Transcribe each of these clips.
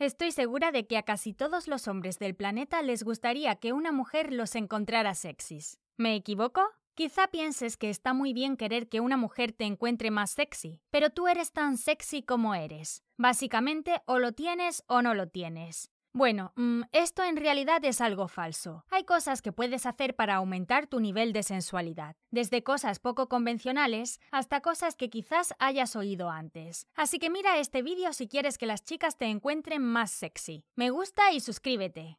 Estoy segura de que a casi todos los hombres del planeta les gustaría que una mujer los encontrara sexys. ¿Me equivoco? Quizá pienses que está muy bien querer que una mujer te encuentre más sexy, pero tú eres tan sexy como eres. Básicamente, o lo tienes o no lo tienes. Bueno, mm, esto en realidad es algo falso. Hay cosas que puedes hacer para aumentar tu nivel de sensualidad, desde cosas poco convencionales hasta cosas que quizás hayas oído antes. Así que mira este vídeo si quieres que las chicas te encuentren más sexy. Me gusta y suscríbete.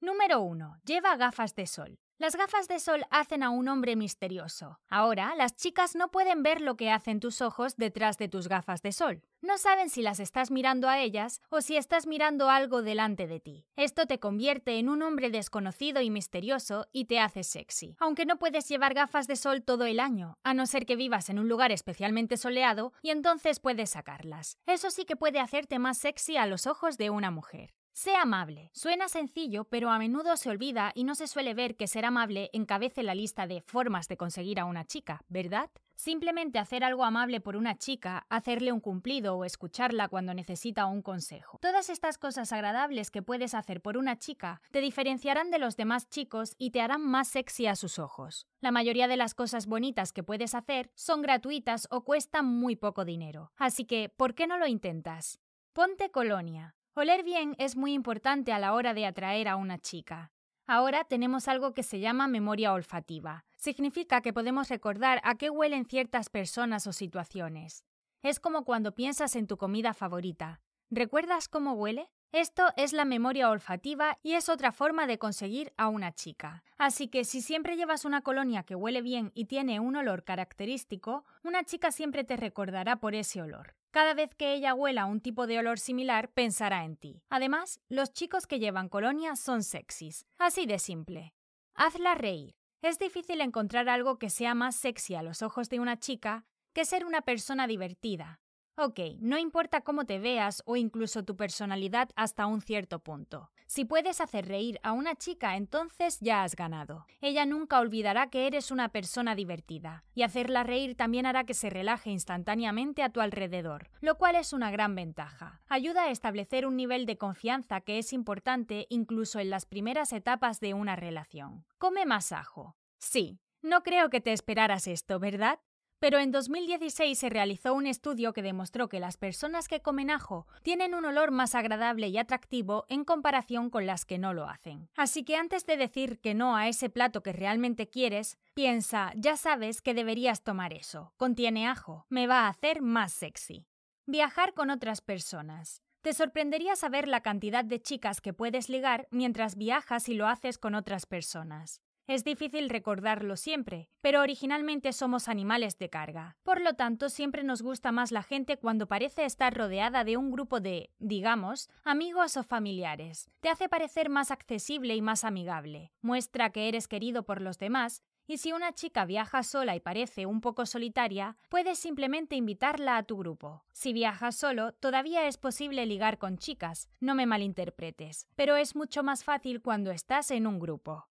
Número 1. Lleva gafas de sol. Las gafas de sol hacen a un hombre misterioso. Ahora, las chicas no pueden ver lo que hacen tus ojos detrás de tus gafas de sol. No saben si las estás mirando a ellas o si estás mirando algo delante de ti. Esto te convierte en un hombre desconocido y misterioso y te hace sexy. Aunque no puedes llevar gafas de sol todo el año, a no ser que vivas en un lugar especialmente soleado y entonces puedes sacarlas. Eso sí que puede hacerte más sexy a los ojos de una mujer. Sé amable. Suena sencillo, pero a menudo se olvida y no se suele ver que ser amable encabece la lista de formas de conseguir a una chica, ¿verdad? Simplemente hacer algo amable por una chica, hacerle un cumplido o escucharla cuando necesita un consejo. Todas estas cosas agradables que puedes hacer por una chica te diferenciarán de los demás chicos y te harán más sexy a sus ojos. La mayoría de las cosas bonitas que puedes hacer son gratuitas o cuestan muy poco dinero. Así que, ¿por qué no lo intentas? Ponte colonia. Oler bien es muy importante a la hora de atraer a una chica. Ahora tenemos algo que se llama memoria olfativa. Significa que podemos recordar a qué huelen ciertas personas o situaciones. Es como cuando piensas en tu comida favorita. ¿Recuerdas cómo huele? Esto es la memoria olfativa y es otra forma de conseguir a una chica. Así que si siempre llevas una colonia que huele bien y tiene un olor característico, una chica siempre te recordará por ese olor. Cada vez que ella huela un tipo de olor similar, pensará en ti. Además, los chicos que llevan colonia son sexys. Así de simple. Hazla reír. Es difícil encontrar algo que sea más sexy a los ojos de una chica que ser una persona divertida, Ok, no importa cómo te veas o incluso tu personalidad hasta un cierto punto. Si puedes hacer reír a una chica, entonces ya has ganado. Ella nunca olvidará que eres una persona divertida, y hacerla reír también hará que se relaje instantáneamente a tu alrededor, lo cual es una gran ventaja. Ayuda a establecer un nivel de confianza que es importante incluso en las primeras etapas de una relación. Come más ajo. Sí, no creo que te esperaras esto, ¿verdad? Pero en 2016 se realizó un estudio que demostró que las personas que comen ajo tienen un olor más agradable y atractivo en comparación con las que no lo hacen. Así que antes de decir que no a ese plato que realmente quieres, piensa, ya sabes que deberías tomar eso, contiene ajo, me va a hacer más sexy. Viajar con otras personas. Te sorprendería saber la cantidad de chicas que puedes ligar mientras viajas y lo haces con otras personas. Es difícil recordarlo siempre, pero originalmente somos animales de carga. Por lo tanto, siempre nos gusta más la gente cuando parece estar rodeada de un grupo de, digamos, amigos o familiares. Te hace parecer más accesible y más amigable. Muestra que eres querido por los demás y si una chica viaja sola y parece un poco solitaria, puedes simplemente invitarla a tu grupo. Si viajas solo, todavía es posible ligar con chicas, no me malinterpretes, pero es mucho más fácil cuando estás en un grupo.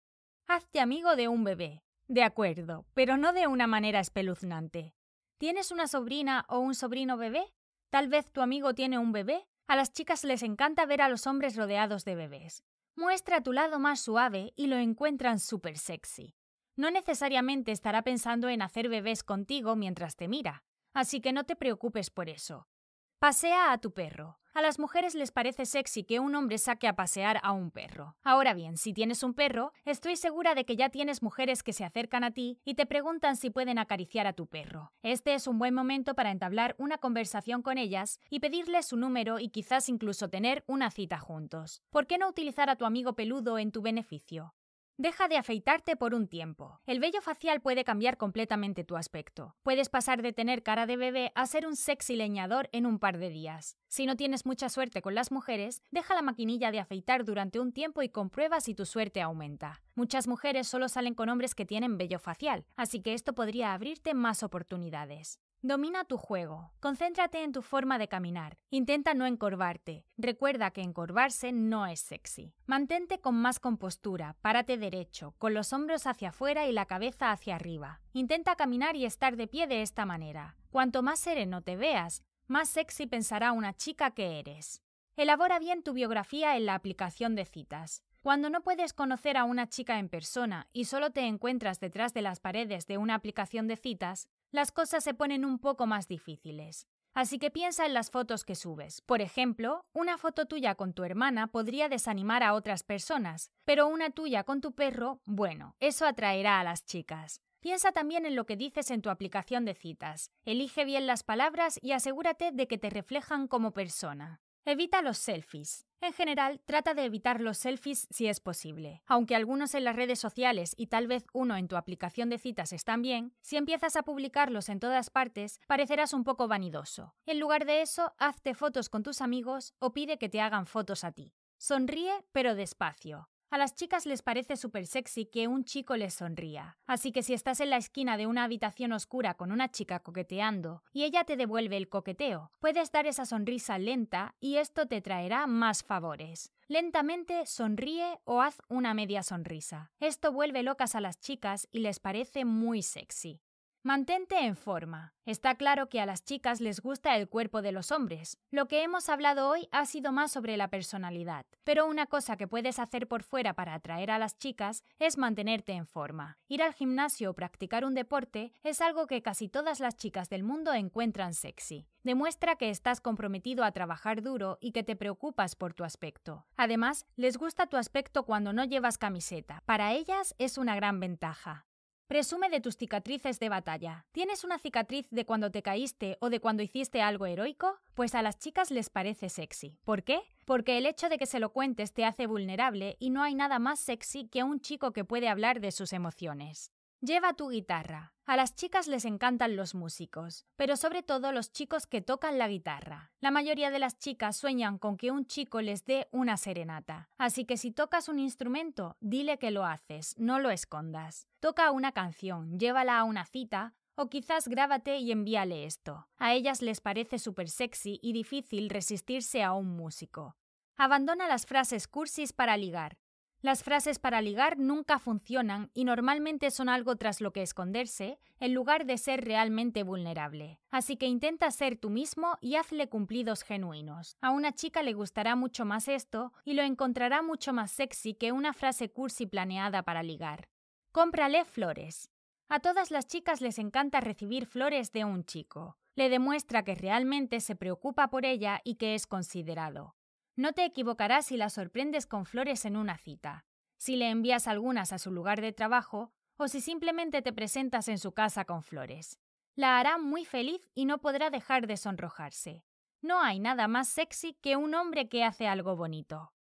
Hazte amigo de un bebé. De acuerdo, pero no de una manera espeluznante. ¿Tienes una sobrina o un sobrino bebé? Tal vez tu amigo tiene un bebé. A las chicas les encanta ver a los hombres rodeados de bebés. Muestra tu lado más suave y lo encuentran súper sexy. No necesariamente estará pensando en hacer bebés contigo mientras te mira, así que no te preocupes por eso. Pasea a tu perro. A las mujeres les parece sexy que un hombre saque a pasear a un perro. Ahora bien, si tienes un perro, estoy segura de que ya tienes mujeres que se acercan a ti y te preguntan si pueden acariciar a tu perro. Este es un buen momento para entablar una conversación con ellas y pedirles su número y quizás incluso tener una cita juntos. ¿Por qué no utilizar a tu amigo peludo en tu beneficio? Deja de afeitarte por un tiempo. El vello facial puede cambiar completamente tu aspecto. Puedes pasar de tener cara de bebé a ser un sexy leñador en un par de días. Si no tienes mucha suerte con las mujeres, deja la maquinilla de afeitar durante un tiempo y comprueba si tu suerte aumenta. Muchas mujeres solo salen con hombres que tienen vello facial, así que esto podría abrirte más oportunidades. Domina tu juego, concéntrate en tu forma de caminar, intenta no encorvarte, recuerda que encorvarse no es sexy. Mantente con más compostura, párate derecho, con los hombros hacia afuera y la cabeza hacia arriba. Intenta caminar y estar de pie de esta manera. Cuanto más sereno te veas, más sexy pensará una chica que eres. Elabora bien tu biografía en la aplicación de citas. Cuando no puedes conocer a una chica en persona y solo te encuentras detrás de las paredes de una aplicación de citas, las cosas se ponen un poco más difíciles. Así que piensa en las fotos que subes. Por ejemplo, una foto tuya con tu hermana podría desanimar a otras personas, pero una tuya con tu perro, bueno, eso atraerá a las chicas. Piensa también en lo que dices en tu aplicación de citas. Elige bien las palabras y asegúrate de que te reflejan como persona. Evita los selfies. En general, trata de evitar los selfies si es posible. Aunque algunos en las redes sociales y tal vez uno en tu aplicación de citas están bien, si empiezas a publicarlos en todas partes, parecerás un poco vanidoso. En lugar de eso, hazte fotos con tus amigos o pide que te hagan fotos a ti. Sonríe, pero despacio. A las chicas les parece súper sexy que un chico les sonría, así que si estás en la esquina de una habitación oscura con una chica coqueteando y ella te devuelve el coqueteo, puedes dar esa sonrisa lenta y esto te traerá más favores. Lentamente sonríe o haz una media sonrisa. Esto vuelve locas a las chicas y les parece muy sexy. Mantente en forma. Está claro que a las chicas les gusta el cuerpo de los hombres. Lo que hemos hablado hoy ha sido más sobre la personalidad, pero una cosa que puedes hacer por fuera para atraer a las chicas es mantenerte en forma. Ir al gimnasio o practicar un deporte es algo que casi todas las chicas del mundo encuentran sexy. Demuestra que estás comprometido a trabajar duro y que te preocupas por tu aspecto. Además, les gusta tu aspecto cuando no llevas camiseta. Para ellas es una gran ventaja. Presume de tus cicatrices de batalla. ¿Tienes una cicatriz de cuando te caíste o de cuando hiciste algo heroico? Pues a las chicas les parece sexy. ¿Por qué? Porque el hecho de que se lo cuentes te hace vulnerable y no hay nada más sexy que un chico que puede hablar de sus emociones. Lleva tu guitarra. A las chicas les encantan los músicos, pero sobre todo los chicos que tocan la guitarra. La mayoría de las chicas sueñan con que un chico les dé una serenata, así que si tocas un instrumento, dile que lo haces, no lo escondas. Toca una canción, llévala a una cita, o quizás grábate y envíale esto. A ellas les parece súper sexy y difícil resistirse a un músico. Abandona las frases cursis para ligar. Las frases para ligar nunca funcionan y normalmente son algo tras lo que esconderse, en lugar de ser realmente vulnerable. Así que intenta ser tú mismo y hazle cumplidos genuinos. A una chica le gustará mucho más esto y lo encontrará mucho más sexy que una frase cursi planeada para ligar. Cómprale flores. A todas las chicas les encanta recibir flores de un chico. Le demuestra que realmente se preocupa por ella y que es considerado. No te equivocarás si la sorprendes con flores en una cita, si le envías algunas a su lugar de trabajo o si simplemente te presentas en su casa con flores. La hará muy feliz y no podrá dejar de sonrojarse. No hay nada más sexy que un hombre que hace algo bonito.